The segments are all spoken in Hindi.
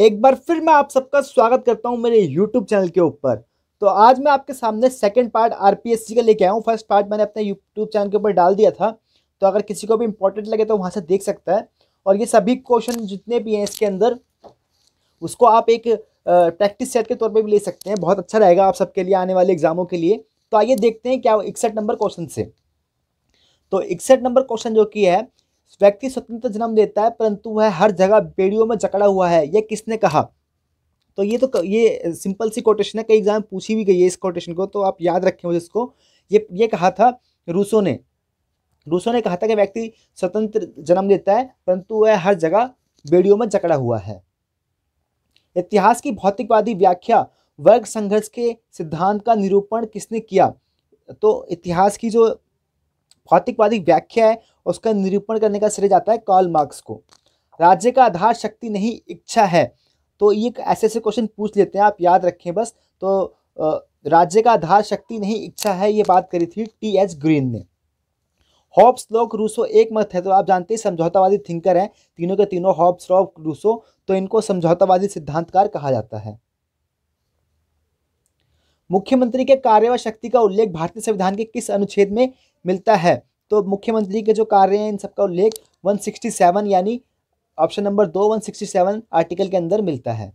एक बार फिर मैं आप सबका स्वागत करता हूं मेरे YouTube चैनल के ऊपर तो आज मैं आपके सामने सेकंड पार्ट आरपीएससी का लेके आया हूं फर्स्ट पार्ट मैंने अपने YouTube चैनल के ऊपर डाल दिया था तो अगर किसी को भी इंपॉर्टेंट लगे तो वहां से देख सकता है और ये सभी क्वेश्चन जितने भी हैं इसके अंदर उसको आप एक प्रैक्टिस सेट के तौर पर भी ले सकते हैं बहुत अच्छा रहेगा आप सबके लिए आने वाले एग्जामों के लिए तो आइए देखते हैं क्या इकसठ नंबर क्वेश्चन से तो इकसठ नंबर क्वेश्चन जो कि है व्यक्ति स्वतंत्र जन्म देता है परंतु वह हर जगह बेड़ियों में जकड़ा हुआ है यह किसने कहा तो ये तो ये सिंपल सी कोटेशन है कई एग्जाम पूछी भी गई है इस कोटेशन को तो आप याद रखें मुझे इसको ये ये कहा था रूसो ने रूसो ने कहा था कि व्यक्ति स्वतंत्र जन्म देता है परंतु वह हर जगह बेड़ियों में जकड़ा हुआ है इतिहास की भौतिकवादी व्याख्या वर्ग संघर्ष के सिद्धांत का निरूपण किसने किया तो इतिहास की जो भौतिकवादी व्याख्या है उसका निरूपण करने का श्रेय जाता है कार्ल मार्क्स को राज्य का आधार शक्ति नहीं इच्छा है तो ये ऐसे ऐसे क्वेश्चन पूछ लेते हैं आप याद रखें बस तो राज्य का आधार शक्ति नहीं इच्छा है ये बात करी थी टी एच ग्रीन ने हॉब्स लॉक रूसो एक मत है तो आप जानते हैं समझौतावादी थिंकर हैं तीनों के तीनों हॉब्स लॉक रूसो तो इनको समझौतावादी सिद्धांतकार कहा जाता है मुख्यमंत्री के कार्य व शक्ति का उल्लेख भारतीय संविधान के किस अनुच्छेद में मिलता है तो मुख्यमंत्री के जो कार्य हैं इन सबका उल्लेख 167 यानी ऑप्शन नंबर दो 167 आर्टिकल के अंदर मिलता है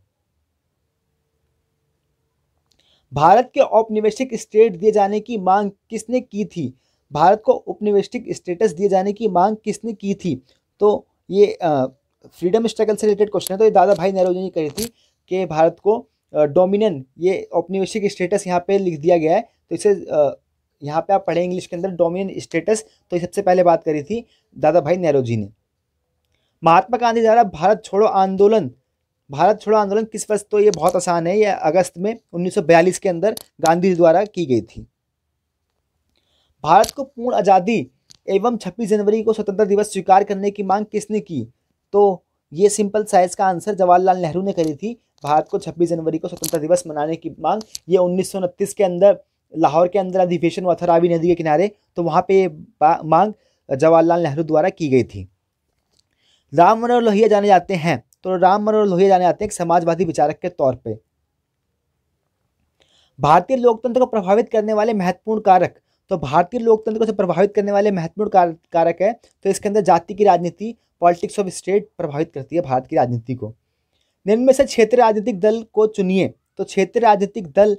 भारत के औपनिवेशिक स्टेट दिए जाने की मांग किसने की थी भारत को उपनिवेशिक स्टेटस दिए जाने की मांग किसने की थी तो ये फ्रीडम स्ट्रगल से रिलेटेड क्वेश्चन है तो ये दादा भाई नेहरू जी ने कही थी कि भारत को डोमिनन ये औपनिवेशिक स्टेटस यहाँ पे लिख दिया गया है तो इसे यहाँ पे आप पढ़े इंग्लिश के अंदर डोमिनियन स्टेटस तो सबसे पहले बात करी थी दादा भाई नेहरू जी ने महात्मा गांधी द्वारा भारत छोड़ो आंदोलन भारत छोड़ो आंदोलन किस वर्ष तो ये बहुत आसान है यह अगस्त में 1942 के अंदर गांधी द्वारा की गई थी भारत को पूर्ण आज़ादी एवं 26 जनवरी को स्वतंत्रता दिवस स्वीकार करने की मांग किसने की तो ये सिंपल साइज का आंसर जवाहरलाल नेहरू ने करी थी भारत को 26 जनवरी को स्वतंत्रता दिवस मनाने की मांग ये उन्नीस के अंदर लाहौर के अंदर अधिवेशन हुआ था रावी नदी के किनारे तो वहाँ पे मांग जवाहरलाल नेहरू द्वारा की गई थी राम मनोहर लोहिया जाने जाते हैं तो राम मनोहर लोहिया जाने जाते हैं एक समाजवादी विचारक के तौर पर भारतीय लोकतंत्र को प्रभावित करने वाले महत्वपूर्ण कारक तो भारतीय लोकतंत्र को प्रभावित करने वाले महत्वपूर्ण कारक है तो इसके अंदर जाति की राजनीति पॉलिटिक्स ऑफ स्टेट प्रभावित करती है भारत की राजनीति को निम्न में से क्षेत्रीय राजनीतिक दल को चुनिए तो क्षेत्रीय राजनीतिक दल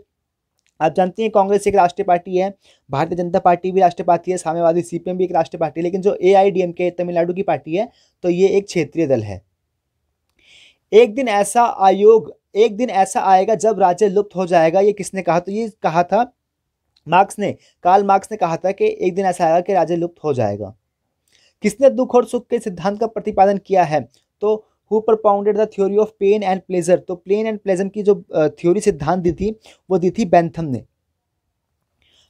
आप जानते हैं कांग्रेस एक राष्ट्रीय पार्टी है भारतीय जनता पार्टी भी राष्ट्रीय पार्टी है साम्यवादी सीपीएम भी एक राष्ट्रीय पार्टी है लेकिन जो ए तमिलनाडु की पार्टी है तो ये एक क्षेत्रीय दल है एक दिन ऐसा आयोग एक दिन ऐसा आएगा जब राज्य लुप्त हो जाएगा ये किसने कहा तो ये कहा था मार्क्स ने कार्ल मार्क्स ने कहा था कि एक दिन ऐसा आएगा कि राज्य लुप्त हो जाएगा किसने दुख और सुख के सिद्धांत का प्रतिपादन किया है तो who propounded the theory of pain and pleasure तो पेन एंड प्लेजर की जो थ्योरी सिद्धांत दी थी वो दी थी बैंथम ने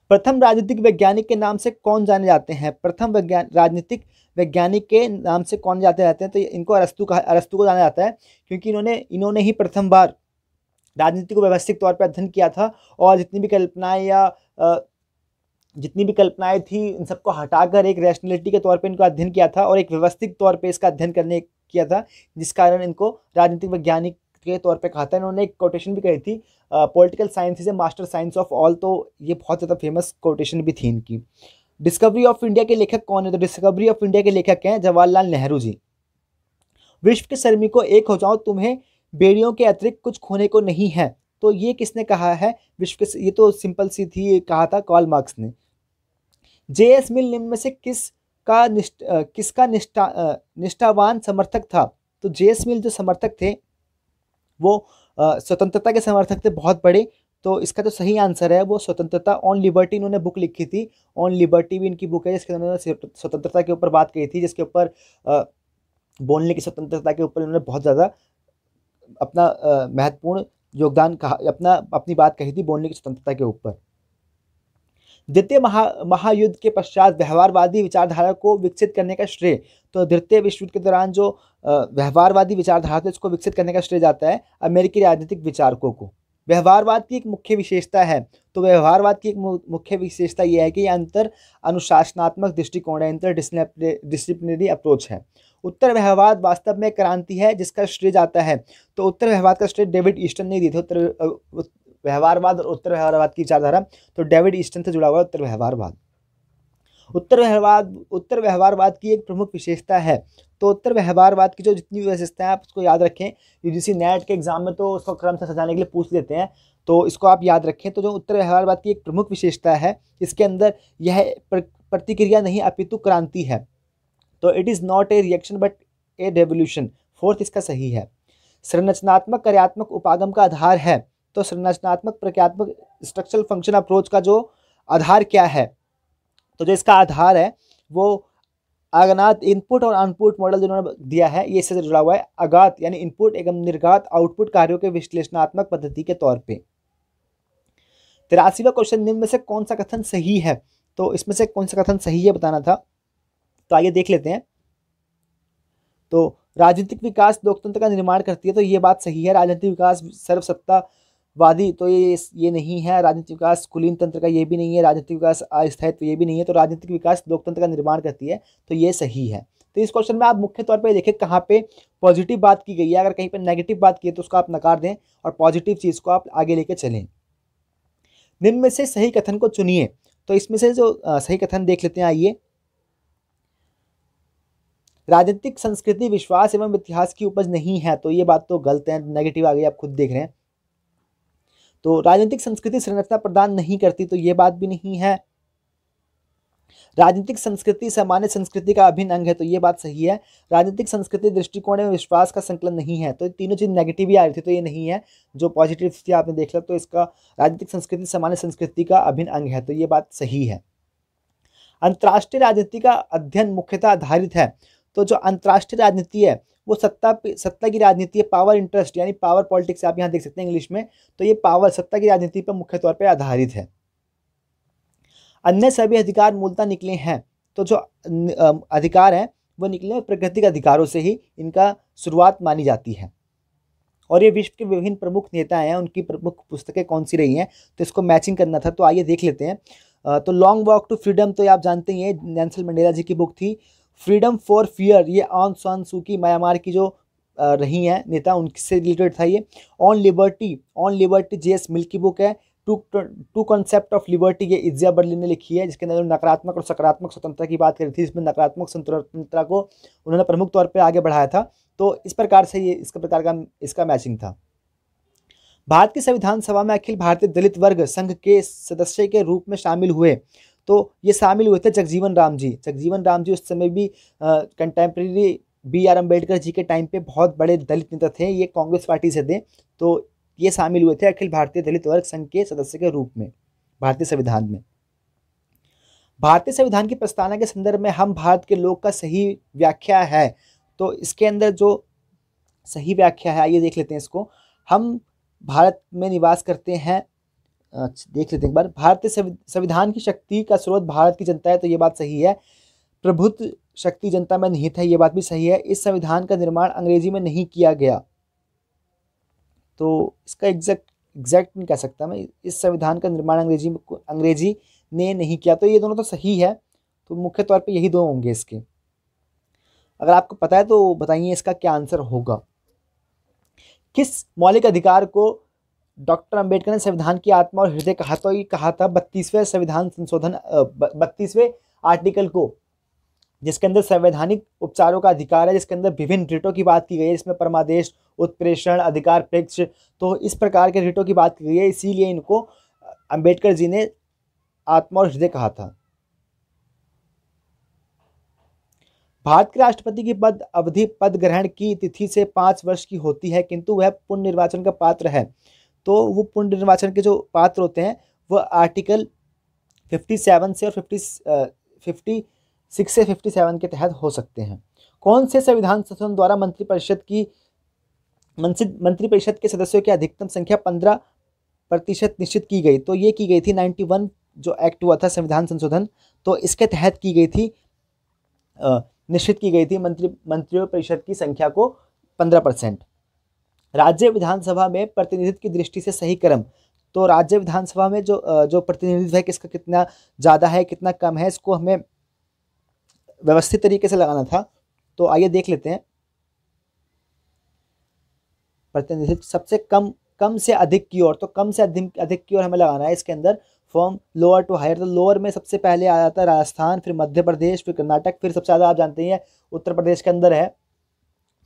प्रथम राजनीतिक वैज्ञानिक के नाम से कौन जाने जाते हैं प्रथम वैज्ञान राजनीतिक वैज्ञानिक के नाम से कौन जाते जाते हैं तो इनको अरस्तु का अरस्तु को जाना जाता है क्योंकि इन्होंने इन्होंने ही प्रथम बार राजनीति को व्यवस्थित तौर पर अध्ययन किया था और जितनी भी कल्पनाएं या जितनी भी कल्पनाएं थी इन सबको हटाकर एक रैशनलिटी के तौर पर इनका अध्ययन किया था और एक व्यवस्थित तौर पर इसका अध्ययन करने किया था जिस कारण इनको राजनीतिक वैज्ञानिक के तौर पे कहा था इन्होंने एक कोटेशन भी कही थी political science is a master science of all तो ये बहुत ज़्यादा फेमस कोटेशन भी थी इनकी डिस्कवरी ऑफ इंडिया के लेखक कौन है तो डिस्कवरी ऑफ इंडिया के लेखक हैं जवाहरलाल नेहरू जी विश्व के शर्मी को एक हो जाओ तुम्हें बेड़ियों के अतिरिक्त कुछ खोने को नहीं है तो ये किसने कहा है विश्व के ये तो सिंपल सी थी कहा था कॉल मार्क्स ने जे एस मिल निम्न में से किस का निष्ठ किसका निष्ठा निष्ठावान समर्थक था तो जे एस मिल जो समर्थक थे वो स्वतंत्रता के समर्थक थे बहुत बड़े तो इसका जो तो सही आंसर है वो स्वतंत्रता ऑन लिबर्टी इन्होंने बुक लिखी थी ऑन लिबर्टी भी इनकी बुक है जिसके अंदर स्वतंत्रता के ऊपर बात कही थी जिसके ऊपर बोलने की स्वतंत्रता के ऊपर इन्होंने बहुत ज़्यादा अपना महत्वपूर्ण योगदान कहा अपना अपनी बात कही थी बोलने की स्वतंत्रता के ऊपर द्वितीय महा महायुद्ध के पश्चात व्यवहारवादी विचारधारा को विकसित करने का श्रेय तो द्वितीय विश्व युद्ध के दौरान जो व्यवहारवादी विचारधारा थे उसको विकसित करने का श्रेय जाता है अमेरिकी राजनीतिक विचारकों को व्यवहारवाद की एक मुख्य विशेषता है तो व्यवहारवाद की एक मुख्य विशेषता यह है कि यह अंतर अनुशासनात्मक दृष्टिकोण है अंतर डिसिप्लिनरी अप्रोच है उत्तर व्यवहारवाद वास्तव में क्रांति है जिसका श्रेय जाता है तो उत्तर व्यवहार का श्रेय डेविड ईस्टन ने दिए थे उत्तर व्यवहारवाद और उत्तर व्यवहारवाद की विचारधारा तो डेविड ईस्टन से जुड़ा हुआ उत्तर व्यवहारवाद उत्तर व्यवहारवाद उत्तर व्यवहारवाद की एक प्रमुख विशेषता है तो उत्तर व्यवहारवाद की जो जितनी भी विशेषताएं आप उसको याद रखें यूजीसी नेट के एग्जाम में तो उसको क्रम से सजाने के लिए पूछ लेते हैं तो इसको आप याद रखें तो जो उत्तर व्यवहारवाद की एक प्रमुख विशेषता है इसके अंदर यह प्रतिक्रिया नहीं अपितु क्रांति है तो it is not a reaction but a revolution fourth इसका सही है संरचनात्मक कार्यात्मक उपागम का आधार है तो संरचनात्मक प्रक्रियात्मक स्ट्रक्चरल फंक्शन अप्रोच का जो आधार क्या है तो जो इसका आधार है वो अगनात इनपुट और आउटपुट मॉडल जिन्होंने दिया है ये इससे जुड़ा हुआ है अगात यानी इनपुट एवं निर्गात आउटपुट कार्यों के विश्लेषणात्मक पद्धति के तौर पे तिरासीवा क्वेश्चन निम्न में से कौन सा कथन सही है तो इसमें से कौन सा कथन सही है बताना था तो आइए देख लेते हैं तो राजनीतिक विकास लोकतंत्र का निर्माण करती है तो ये बात सही है राजनीतिक विकास सर्वसत्ता वादी तो ये ये नहीं है राजनीतिक विकास कुलीन तंत्र का ये भी नहीं है राजनीतिक विकास अस्थायित्व तो ये भी नहीं है तो राजनीतिक विकास लोकतंत्र का निर्माण करती है तो ये सही है तो इस क्वेश्चन में आप मुख्य तौर पर देखें कहाँ पे पॉजिटिव बात की गई है अगर कहीं पर नेगेटिव बात की है तो उसको आप नकार दें और पॉजिटिव चीज़ को आप आगे लेके चलें निम्न में से सही कथन को चुनिए तो इसमें से जो सही कथन देख लेते हैं आइए राजनीतिक संस्कृति विश्वास एवं इतिहास की उपज नहीं है तो ये बात तो गलत है नेगेटिव आ गई आप खुद देख रहे हैं तो राजनीतिक संस्कृति संरचना प्रदान नहीं करती तो ये बात भी नहीं है राजनीतिक संस्कृति सामान्य संस्कृति का अभिन्न अंग है तो ये बात सही है राजनीतिक संस्कृति दृष्टिकोण में विश्वास का संकलन नहीं है तो तीनों चीज़ नेगेटिव ही आ रही थी तो ये नहीं है जो पॉजिटिव थी आपने देख लिया तो इसका राजनीतिक संस्कृति सामान्य संस्कृति का अभिन्न अंग है तो ये बात सही है अंतर्राष्ट्रीय राजनीति का अध्ययन मुख्यतः आधारित है तो जो अंतर्राष्ट्रीय राजनीति है वो सत्ता सत्ता की राजनीति है पावर इंटरेस्ट यानी पावर पॉलिटिक्स आप यहाँ देख सकते हैं इंग्लिश में तो ये पावर सत्ता की राजनीति पर मुख्य तौर पर आधारित है अन्य सभी अधिकार मूलतः निकले हैं तो जो अधिकार हैं वो निकले के अधिकारों से ही इनका शुरुआत मानी जाती है और ये विश्व के विभिन्न प्रमुख नेता हैं उनकी प्रमुख पुस्तकें कौन सी रही हैं तो इसको मैचिंग करना था तो आइए देख लेते हैं तो लॉन्ग वॉक टू फ्रीडम तो आप जानते ही हैं नैनसल मंडेला जी की बुक थी फ्रीडम फॉर फियर ये ऑन सान सू की म्यांमार की जो रही हैं नेता उनसे रिलेटेड था ये on liberty on liberty J S मिल्की की बुक है two two concept of liberty ये इज्जा बर्लिन ने लिखी है जिसके अंदर नकारात्मक और सकारात्मक स्वतंत्रता की बात करी थी इसमें नकारात्मक स्वतंत्रता को उन्होंने प्रमुख तौर पर आगे बढ़ाया था तो इस प्रकार से ये इसका प्रकार का इसका मैचिंग था भारत की संविधान सभा में अखिल भारतीय दलित वर्ग संघ के सदस्य के रूप में शामिल हुए तो ये शामिल हुए थे जगजीवन राम जी जगजीवन राम जी उस समय भी contemporary B R Ambedkar ji के टाइम पे बहुत बड़े दलित नेता थे ये कांग्रेस पार्टी से थे तो ये शामिल हुए थे अखिल भारतीय दलित वर्ग संघ के सदस्य के रूप में भारतीय संविधान में भारतीय संविधान की प्रस्तावना के संदर्भ में हम भारत के लोग का सही व्याख्या है तो इसके अंदर जो सही व्याख्या है आइए देख लेते हैं इसको हम भारत में निवास करते हैं अच्छा देख लेते हैं एक बार भारतीय संविधान की शक्ति का स्रोत भारत की जनता है तो ये बात सही है प्रभुत्व शक्ति जनता में निहित है ये बात भी सही है इस संविधान का निर्माण अंग्रेजी में नहीं किया गया तो इसका एग्जैक्ट एग्जैक्ट नहीं कह सकता मैं इस संविधान का निर्माण अंग्रेजी अंग्रेजी ने नहीं किया तो ये दोनों तो सही है तो मुख्य तौर पर यही दो होंगे इसके अगर आपको पता है तो बताइए इसका क्या आंसर होगा किस मौलिक अधिकार को डॉक्टर अंबेडकर ने संविधान की आत्मा और हृदय कहा तो ये कहा था बत्तीसवें संविधान संशोधन बत्तीसवें आर्टिकल को जिसके अंदर संवैधानिक उपचारों का अधिकार है जिसके अंदर विभिन्न रिटों की बात की गई है जिसमें परमादेश उत्प्रेषण अधिकार प्रेक्ष तो इस प्रकार के रिटों की बात की गई है इसीलिए इनको अंबेडकर जी ने आत्मा और हृदय कहा था भारत के राष्ट्रपति की पद अवधि पद ग्रहण की तिथि से पाँच वर्ष की होती है किंतु वह पुनर्निर्वाचन का पात्र है तो वो पुण्य निर्वाचन के जो पात्र होते हैं वह आर्टिकल फिफ्टी सेवन से और फिफ्टी फिफ्टी सिक्स से फिफ्टी सेवन के तहत हो सकते हैं कौन से संविधान संशोधन द्वारा मंत्रिपरिषद की मंत्रिपरिषद के सदस्यों की अधिकतम संख्या पंद्रह प्रतिशत निश्चित की गई तो ये की गई थी नाइन्टी वन जो एक्ट हुआ था संविधान संशोधन तो इसके तहत की गई थी निश्चित की गई थी मंत्री मंत्रियों परिषद की संख्या को पंद्रह परसेंट राज्य विधानसभा में प्रतिनिधित्व की दृष्टि से सही क्रम तो राज्य विधानसभा में जो जो प्रतिनिधित्व है किसका कितना ज़्यादा है कितना कम है इसको हमें व्यवस्थित तरीके से लगाना था तो आइए देख लेते हैं प्रतिनिधित्व सबसे कम कम से अधिक की ओर तो कम से अधिक अधिक की ओर हमें लगाना है इसके अंदर फॉर्म लोअर टू हायर तो लोअर में सबसे पहले आ जाता है राजस्थान फिर मध्य प्रदेश फिर कर्नाटक फिर सबसे ज़्यादा आप जानते हैं उत्तर प्रदेश के अंदर है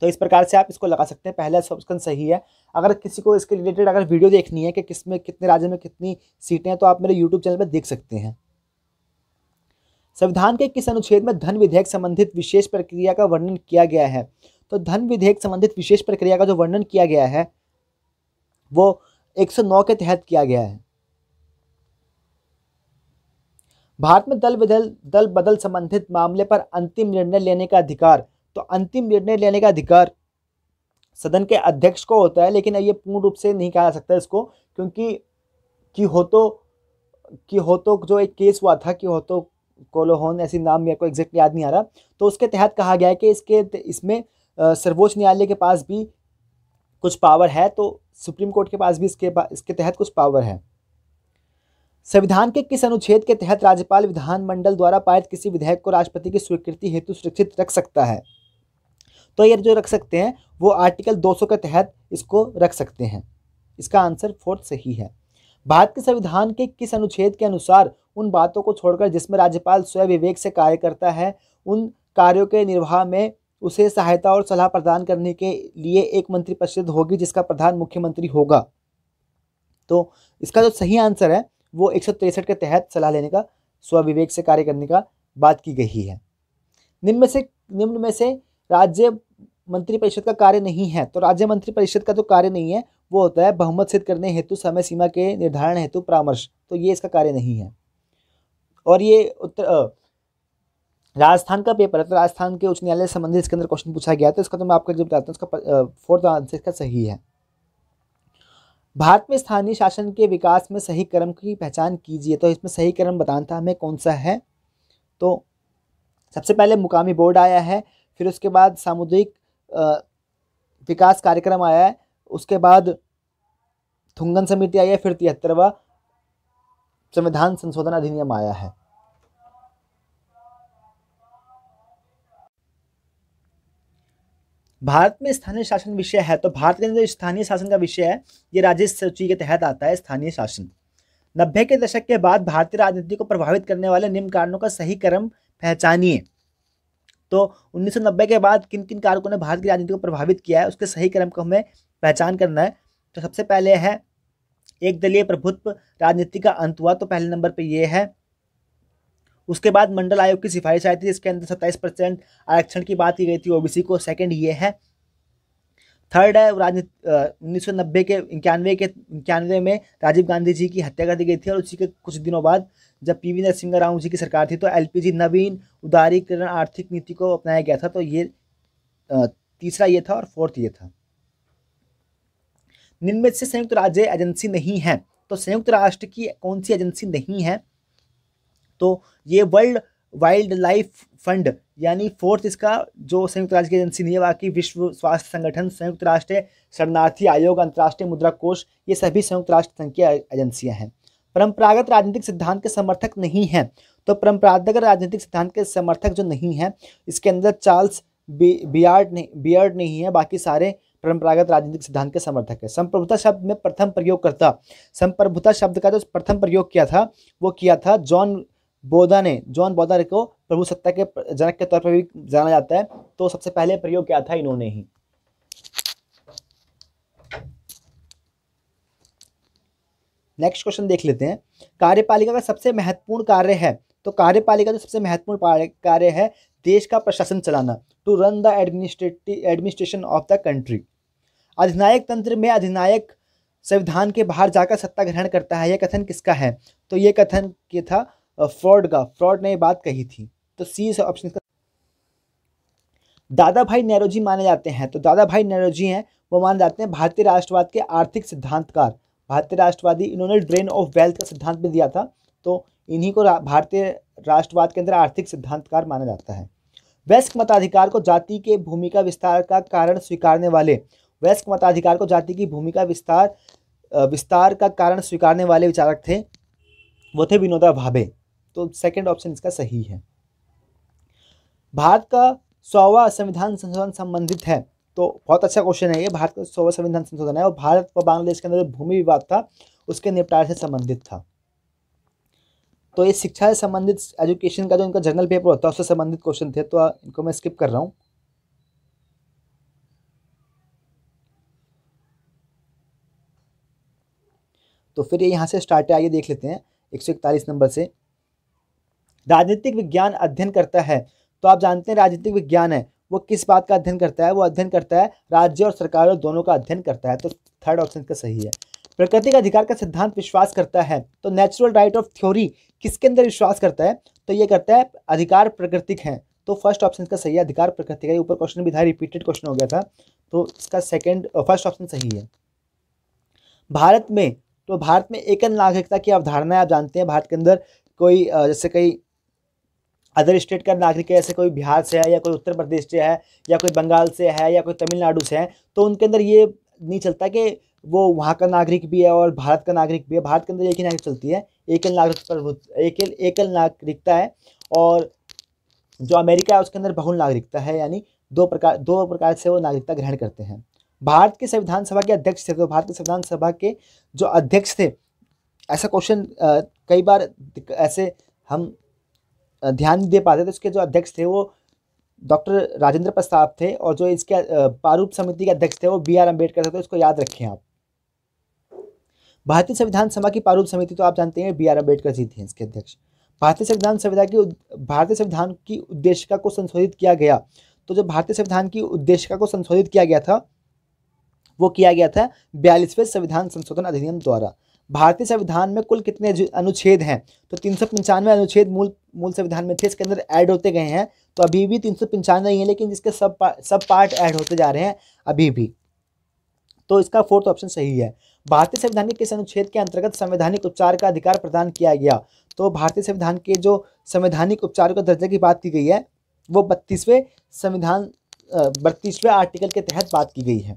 तो इस प्रकार से आप इसको लगा सकते हैं पहला ऑप्शन सही है अगर किसी को इसके रिलेटेड अगर वीडियो देखनी है कि किस में कितने राज्य में कितनी सीटें हैं तो आप मेरे यूट्यूब चैनल पर देख सकते हैं संविधान के किस अनुच्छेद में धन विधेयक संबंधित विशेष प्रक्रिया का वर्णन किया गया है तो धन विधेयक संबंधित विशेष प्रक्रिया का जो वर्णन किया गया है वो 109 के तहत किया गया है भारत में दल बदल दल बदल संबंधित मामले पर अंतिम निर्णय लेने का अधिकार तो अंतिम निर्णय लेने का अधिकार सदन के अध्यक्ष को होता है लेकिन ये पूर्ण रूप से नहीं कहा जा सकता इसको क्योंकि कि हो तो कि हो तो जो एक केस हुआ था कि हो तो कोलोहोन ऐसी नाम मेरे को एग्जैक्ट याद नहीं आ रहा तो उसके तहत कहा गया है कि इसके इसमें सर्वोच्च न्यायालय के पास भी कुछ पावर है तो सुप्रीम कोर्ट के पास भी इसके इसके तहत कुछ पावर है संविधान के किस अनुच्छेद के तहत राज्यपाल विधानमंडल द्वारा पारित किसी विधेयक को राष्ट्रपति की स्वीकृति हेतु सुरक्षित रख सकता है तो ये जो रख सकते हैं वो आर्टिकल 200 के तहत इसको रख सकते हैं इसका आंसर फोर्थ सही है भारत के संविधान के किस अनुच्छेद के अनुसार उन बातों को छोड़कर जिसमें राज्यपाल स्वयं विवेक से कार्य करता है उन कार्यों के निर्वाह में उसे सहायता और सलाह प्रदान करने के लिए एक मंत्री परिषद होगी जिसका प्रधान मुख्यमंत्री होगा तो इसका जो सही आंसर है वो एक के तहत सलाह लेने का स्वविवेक से कार्य करने का बात की गई है निम्न में से निम्न में से राज्य मंत्री परिषद का कार्य नहीं है तो राज्य मंत्री परिषद का जो तो कार्य नहीं है वो होता है बहुमत सिद्ध करने हेतु समय सीमा के निर्धारण हेतु परामर्श तो ये इसका कार्य नहीं है और ये उत्तर राजस्थान का पेपर है तो राजस्थान के उच्च न्यायालय संबंधित इसके अंदर क्वेश्चन पूछा गया तो इसका तो मैं आपको जो बताता हूँ इसका फोर्थ आंसर इसका सही है भारत में स्थानीय शासन के विकास में सही क्रम की पहचान कीजिए तो इसमें सही क्रम बताना था हमें कौन सा है तो सबसे पहले मुकामी बोर्ड आया है फिर उसके बाद सामुदायिक विकास कार्यक्रम आया है उसके बाद थुंगन समिति आई है फिर तिहत्तरवा संविधान संशोधन अधिनियम आया है भारत में स्थानीय शासन विषय है तो भारत के अंदर स्थानीय शासन का विषय है ये राज्य सूची के तहत आता है स्थानीय शासन नब्बे के दशक के बाद भारतीय राजनीति को प्रभावित करने वाले निम्न कारणों का सही क्रम पहचानिए तो उन्नीस के बाद किन किन कारकों ने भारत की राजनीति को प्रभावित किया है उसके सही क्रम को हमें पहचान करना है तो सबसे पहले है एक दलीय प्रभुत्व राजनीति का अंत हुआ तो पहले नंबर पर यह है उसके बाद मंडल आयोग की सिफारिश आई थी जिसके अंदर सत्ताईस परसेंट आरक्षण की बात की गई थी ओबीसी को सेकंड ये है थर्ड है राजनीति उन्नीस सौ नब्बे के इक्यानवे के इक्यानवे में राजीव गांधी जी की हत्या कर दी गई थी और उसी के कुछ दिनों बाद जब पी वी नरसिंह राव जी की सरकार थी तो एलपीजी नवीन उदारीकरण आर्थिक नीति को अपनाया गया था तो ये तीसरा ये था और फोर्थ ये था निम्नलिखित से संयुक्त राज्य एजेंसी नहीं है तो संयुक्त राष्ट्र की कौन सी एजेंसी नहीं है तो ये वर्ल्ड वाइल्ड लाइफ फंड यानी फोर्थ इसका जो संयुक्त राज्य की एजेंसी नहीं है बाकी विश्व स्वास्थ्य संगठन संयुक्त राष्ट्र शरणार्थी आयोग अंतर्राष्ट्रीय मुद्रा कोष ये सभी संयुक्त राष्ट्र संघ की एजेंसियाँ हैं परंपरागत राजनीतिक सिद्धांत के समर्थक नहीं हैं तो परंपरागत राजनीतिक सिद्धांत के समर्थक जो नहीं हैं इसके अंदर चार्ल्स बियार्ड नहीं बियर्ड नहीं है बाकी सारे परंपरागत राजनीतिक सिद्धांत के समर्थक है संप्रभुता शब्द में प्रथम प्रयोग करता संप्रभुता शब्द का जो प्रथम प्रयोग किया था वो किया था जॉन बोधा ने जॉन बोधा को प्रभु सत्ता के जनक के तौर पर भी जाना जाता है तो सबसे पहले प्रयोग किया था इन्होंने ही नेक्स्ट क्वेश्चन देख लेते हैं कार्यपालिका का सबसे महत्वपूर्ण कार्य है तो कार्यपालिका जो सबसे महत्वपूर्ण कार्य है देश का प्रशासन चलाना to run the administrative administration of the country अधिनायक तंत्र में अधिनायक संविधान के बाहर जाकर सत्ता ग्रहण करता है यह कथन किसका है तो ये कथन ये था फ्रॉड का फ्रॉड ने बात कही थी तो सी इस ऑप्शन का दादा भाई नेहरू जी माने जाते हैं तो दादा भाई नेहरू जी हैं वो माने जाते हैं भारतीय राष्ट्रवाद के आर्थिक सिद्धांतकार भारतीय राष्ट्रवादी इन्होंने ड्रेन ऑफ वेल्थ का सिद्धांत भी दिया था तो इन्हीं को भारतीय राष्ट्रवाद के अंदर आर्थिक सिद्धांतकार माना जाता है वैश्विक मताधिकार को जाति के भूमिका विस्तार का कारण स्वीकारने वाले वैश्विक मताधिकार को जाति की भूमिका विस्तार विस्तार का कारण स्वीकारने वाले विचारक थे वो थे विनोदा भाबे तो सेकेंड ऑप्शन इसका सही है भारत का सौवा संविधान संशोधन संबंधित है तो बहुत अच्छा क्वेश्चन है ये भारत का सौ संविधान संशोधन है और भारत व बांग्लादेश के अंदर जो भूमि विवाद था उसके निपटारे से संबंधित था तो ये शिक्षा से संबंधित एजुकेशन का जो इनका जर्नल पेपर होता है उससे संबंधित क्वेश्चन थे तो इनको मैं स्किप कर रहा हूँ तो फिर ये यहाँ से स्टार्ट है आइए देख लेते हैं एक नंबर से राजनीतिक विज्ञान अध्ययन करता है तो आप जानते हैं राजनीतिक विज्ञान है वो किस बात का अध्ययन करता है वो अध्ययन करता है राज्य और सरकार और दोनों का अध्ययन करता है तो थर्ड ऑप्शन का सही है का अधिकार का सिद्धांत विश्वास करता है तो नेचुरल राइट ऑफ थ्योरी किसके अंदर विश्वास करता है तो ये करता है अधिकार प्रकृतिक है तो फर्स्ट ऑप्शन का सही है अधिकार प्रकृति का ऊपर क्वेश्चन भी था रिपीटेड क्वेश्चन हो गया था तो इसका सेकेंड फर्स्ट ऑप्शन सही है भारत में तो भारत में एकल नागरिकता की अवधारणा आप जानते हैं भारत के अंदर कोई जैसे कई अदर स्टेट का नागरिक है जैसे कोई बिहार से है या कोई उत्तर प्रदेश से है या कोई बंगाल से है या कोई तमिलनाडु से है तो उनके अंदर ये नहीं चलता कि वो वहाँ का नागरिक भी है और भारत का नागरिक भी है भारत के अंदर एक ही नागरिक चलती है एकल नागरिक पर एकल एकल नागरिकता है और जो अमेरिका है उसके अंदर बहुल नागरिकता है यानी दो प्रकार दो प्रकार से वो नागरिकता ग्रहण करते हैं भारत के संविधान सभा के अध्यक्ष थे तो भारत के संविधान सभा के जो अध्यक्ष थे ऐसा क्वेश्चन कई बार ऐसे हम ध्यान दे पाते तो इसके जो अध्यक्ष थे वो डॉक्टर राजेंद्र प्रसाद थे और जो इसके प्रारूप समिति के अध्यक्ष थे वो बी आर अम्बेडकर थे तो इसको याद रखें आप भारतीय संविधान सभा की प्रारूप समिति तो आप जानते हैं बी आर अम्बेडकर जी थे इसके अध्यक्ष भारतीय संविधान संविधान की भारतीय संविधान की उद्देशिका को संशोधित किया गया तो जो भारतीय संविधान की उद्देशिका को संशोधित किया गया था वो किया गया था बयालीसवें संविधान संशोधन अधिनियम द्वारा भारतीय संविधान में कुल कितने अनुच्छेद हैं तो तीन सौ पंचानवे अनुच्छेद मूल मूल संविधान में थे इसके अंदर ऐड होते गए हैं तो अभी भी तीन सौ पंचानवे ही है लेकिन इसके सब पा, सब पार्ट ऐड होते जा रहे हैं अभी भी तो इसका फोर्थ ऑप्शन सही है भारतीय संविधान के किस अनुच्छेद के अंतर्गत संवैधानिक उपचार का अधिकार प्रदान किया गया तो भारतीय संविधान के जो संवैधानिक उपचार का दर्जा की बात की गई है वो बत्तीसवें संविधान बत्तीसवें आर्टिकल के तहत बात की गई है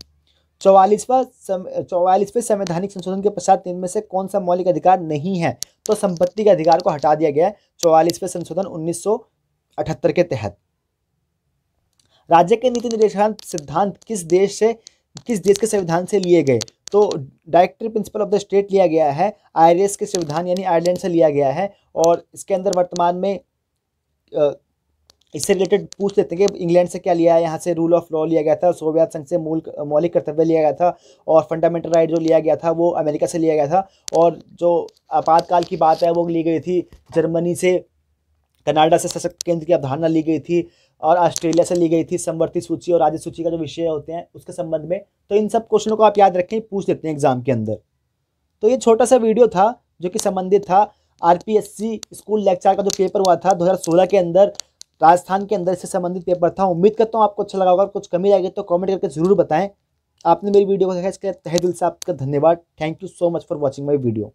चौवालीसवा चौवालीसवें संवैधानिक संशोधन के पश्चात इनमें से कौन सा मौलिक अधिकार नहीं है तो संपत्ति के अधिकार को हटा दिया गया है चौवालीसवें संशोधन उन्नीस के तहत राज्य के नीति निर्देशन सिद्धांत किस देश से किस देश के संविधान से लिए गए तो directive principle of the state लिया गया है आईआरएस के संविधान यानी आयरलैंड से लिया गया है और इसके अंदर वर्तमान में इससे रिलेटेड पूछ लेते हैं कि इंग्लैंड से क्या लिया है यहाँ से रूल ऑफ लॉ लिया गया था सोवियत संघ से मूल मौलिक कर्तव्य लिया गया था और फंडामेंटल राइट जो लिया गया था वो अमेरिका से लिया गया था और जो आपातकाल की बात है वो ली गई थी जर्मनी से कनाडा से सशक्त केंद्र की अवधारणा ली गई थी और ऑस्ट्रेलिया से ली गई थी संवर्ती सूची और राज्य सूची का जो विषय होते हैं उसके संबंध में तो इन सब क्वेश्चनों को आप याद रखें पूछ लेते हैं एग्जाम के अंदर तो ये छोटा सा वीडियो था जो कि संबंधित था आरपीएससी स्कूल लेक्चर का जो पेपर हुआ था 2016 के अंदर राजस्थान के अंदर इससे संबंधित पेपर था उम्मीद करता हूँ आपको अच्छा लगा होगा कुछ कमी गई तो कमेंट करके जरूर बताएं आपने मेरी वीडियो को देखा इसके तहे दिल से आपका धन्यवाद thank you so much for watching my video